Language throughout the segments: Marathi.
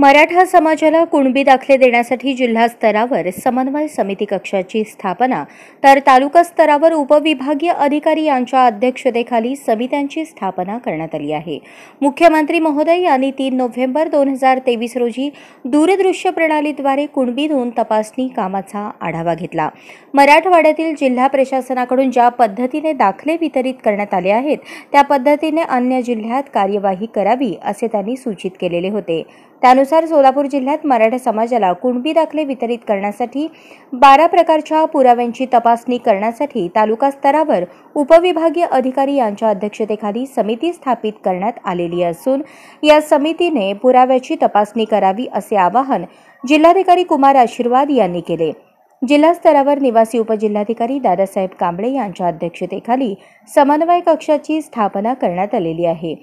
मराठा समाजाला कुणबी दाखले देण्यासाठी जिल्हा स्तरावर समन्वय समिती कक्षाची स्थापना तर तालुका स्तरावर उपविभागीय अधिकारी यांच्या अध्यक्षतेखाली समित्यांची स्थापना करण्यात आली आहे मुख्यमंत्री महोदय यांनी तीन नोव्हेंबर दोन हजार तेवीस रोजी दूरदृश्य प्रणालीद्वारे कुणबी नोंद तपासणी कामाचा आढावा घेतला मराठवाड्यातील जिल्हा प्रशासनाकडून ज्या पद्धतीने दाखले वितरित करण्यात आले आहेत त्या पद्धतीने अन्य जिल्ह्यात कार्यवाही करावी असे त्यांनी सूचित केलेले होते त्यानुसार सोलापूर जिल्ह्यात मराठा समाजाला कुणबी दाखले वितरित करण्यासाठी बारा प्रकारच्या पुराव्यांची तपासणी करण्यासाठी तालुका स्तरावर उपविभागीय अधिकारी यांच्या अध्यक्षतेखाली समिती स्थापित करण्यात आलेली असून या समितीने पुराव्याची तपासणी करावी असे आवाहन जिल्हाधिकारी कुमार आशीर्वाद यांनी केले जिल्हा स्तरावर निवासी उपजिल्हाधिकारी दादासाहेब कांबळे यांच्या अध्यक्षतेखाली समन्वय कक्षाची स्थापना करण्यात आलेली आहे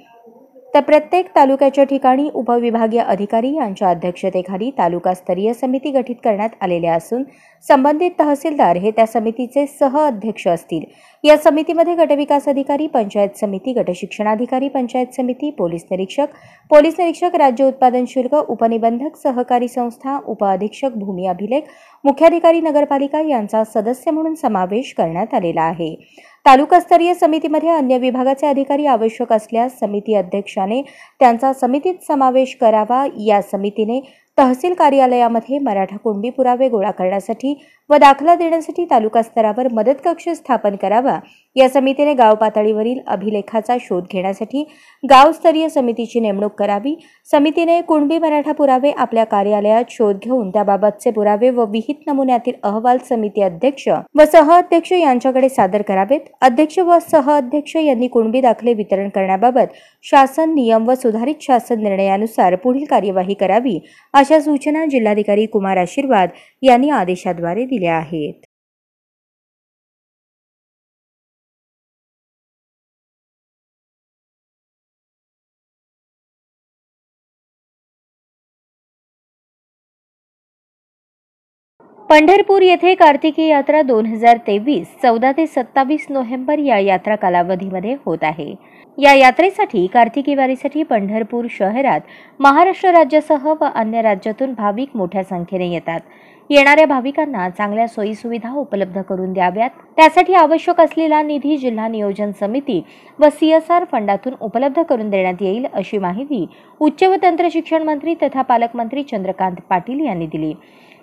तर प्रत्येक तालुक्याच्या ठिकाणी उपविभागीय अधिकारी यांच्या अध्यक्षतेखाली तालुकास्तरीय समिती गठीत करण्यात आलेल्या असून संबंधित तहसीलदार हे त्या समितीचे सह अध्यक्ष असतील या समितीमध्ये गटविकास अधिकारी पंचायत समिती गटशिक्षणाधिकारी पंचायत समिती पोलीस निरीक्षक पोलीस निरीक्षक राज्य उत्पादन शुल्क उपनिबंधक सहकारी संस्था उपअधीक्षक भूमी अभिलेख मुख्याधिकारी नगरपालिका यांचा सदस्य म्हणून समावेश करण्यात आलेला आहे तालुकास्तरीय समितीमध्ये अन्य विभागाचे अधिकारी आवश्यक असल्यास समिती अध्यक्षाने त्यांचा समितीत समावेश करावा या समितीने तहसील कार्यालयामध्ये मराठा कुंडी पुरावे गोळा करण्यासाठी व दाखला देण्यासाठी तालुका स्तरावर मदत कक्ष स्थापन करावा या समितीने गाव पातळीवरील अभिलेखाचा शोध घेण्यासाठी गावस्तरीय समितीची नेमणूक करावी समितीने कुणबी मराठा पुरावे आपल्या कार्यालयात शोध घेऊन त्याबाबतचे पुरावे व विहित नमुन्यातील अहवाल समिती अध्यक्ष व सह अध्यक्ष यांच्याकडे सादर करावेत अध्यक्ष व सह अध्यक्ष यांनी कुणबी दाखले वितरण करण्याबाबत शासन नियम व सुधारित शासन निर्णयानुसार पुढील कार्यवाही करावी अशा सूचना जिल्हाधिकारी कुमार आशीर्वाद यांनी आदेशाद्वारे दिल्या दिल्या आहेत पंढरपूर येथे कार्तिकी यात्रा दोन हजार तेवीस चौदा ते सत्तावीस नोव्हेंबर या यात्रा कालावधीमध्ये होत आहे या यात्रेसाठी कार्तिकी वारीसाठी पंढरपूर शहरात महाराष्ट्र राज्यासह व अन्य राज्यातून भाविक मोठ्या संख्येने येतात येणाऱ्या भाविकांना चांगल्या सुविधा उपलब्ध करून द्याव्यात त्यासाठी आवश्यक असलेला निधी जिल्हा नियोजन समिती व सीएसआर फंडातून उपलब्ध करून देण्यात येईल अशी माहिती उच्च व तंत्रशिक्षण मंत्री तथा पालकमंत्री चंद्रकांत पाटील यांनी दिली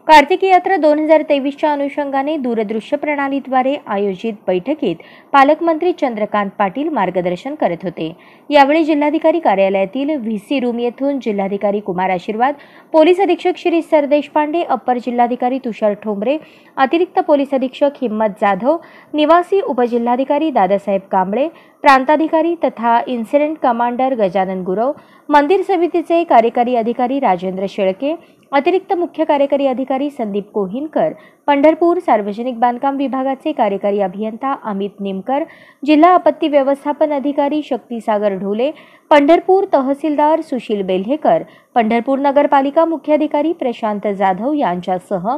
कार्तिकी यात्रा दोन हजार तेवीसच्या अनुषंगाने दूरदृश्य प्रणालीद्वारे आयोजित बैठकीत पालकमंत्री चंद्रकांत पाटील मार्गदर्शन करत होते यावेळी जिल्हाधिकारी कार्यालयातील व्ही सी रूम येथून जिल्हाधिकारी कुमार आशीर्वाद पोलीस अधीक्षक श्री सरदेश पांडे अप्पर जिल्हाधिकारी तुषार ठोंबरे अतिरिक्त पोलीस अधीक्षक हिम्मत जाधव निवासी उपजिल्हाधिकारी दादासाहेब कांबळे प्रांताधिकारी तथा इन्सिडेंट कमांडर गजानन गुरव मंदिर समितीचे कार्यकारी अधिकारी राजेंद्र शेळके अतिरिक्त मुख्य कार्यकारी अधिकारी संदीप कोहिनकर पंढरपूर सार्वजनिक बांधकाम विभागाचे कार्यकारी अभियंता अमित निमकर जिल्हा आपत्ती व्यवस्थापन अधिकारी शक्तीसागर ढोले पंढरपूर तहसीलदार सुशील बेल्हेकर पंढरपूर नगरपालिका मुख्याधिकारी प्रशांत जाधव यांच्यासह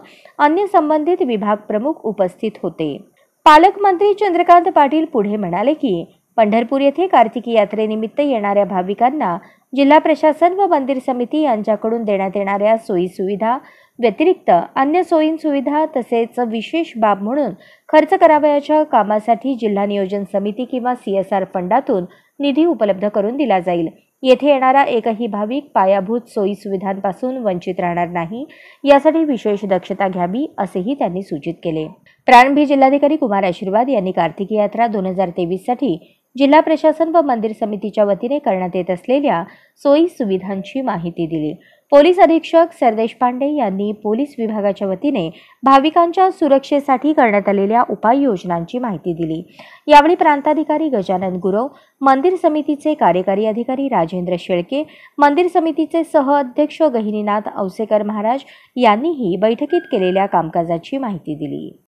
अन्य संबंधित विभाग प्रमुख उपस्थित होते पालकमंत्री चंद्रकांत पाटील पुढे म्हणाले की पंढरपूर येथे कार्तिकी यात्रेनिमित्त येणाऱ्या भाविकांना जिल्हा प्रशासन व मंदिर समिती यांच्याकडून देण्यात येणाऱ्या सोयी सुविधा व्यतिरिक्त अन्य सोयींसुविधा तसेच विशेष बाब म्हणून खर्च करावयाच्या कामासाठी जिल्हा नियोजन समिती किंवा सी एस आर फंडातून निधी उपलब्ध करून दिला जाईल येथे येणारा एकही भाविक पायाभूत सोयी सुविधांपासून वंचित राहणार नाही यासाठी विशेष दक्षता घ्यावी असेही त्यांनी सूचित केले प्राणभी जिल्हाधिकारी कुमार आशीर्वाद यांनी कार्तिकी यात्रा दोन हजार तेवीससाठी जिल्हा प्रशासन व मंदिर समितीच्या वतीने करण्यात येत असलेल्या सोयी सुविधांची माहिती दिली पोलीस अधीक्षक सरदेश पांडे यांनी पोलीस विभागाच्या वतीने भाविकांच्या सुरक्षेसाठी करण्यात आलेल्या उपाययोजनांची माहिती दिली यावेळी प्रांताधिकारी गजानन गुरव मंदिर समितीचे कार्यकारी अधिकारी राजेंद्र शेळके मंदिर समितीचे सहअध्यक्ष गहिनीनाथ औसेकर महाराज यांनीही बैठकीत केलेल्या कामकाजाची माहिती दिली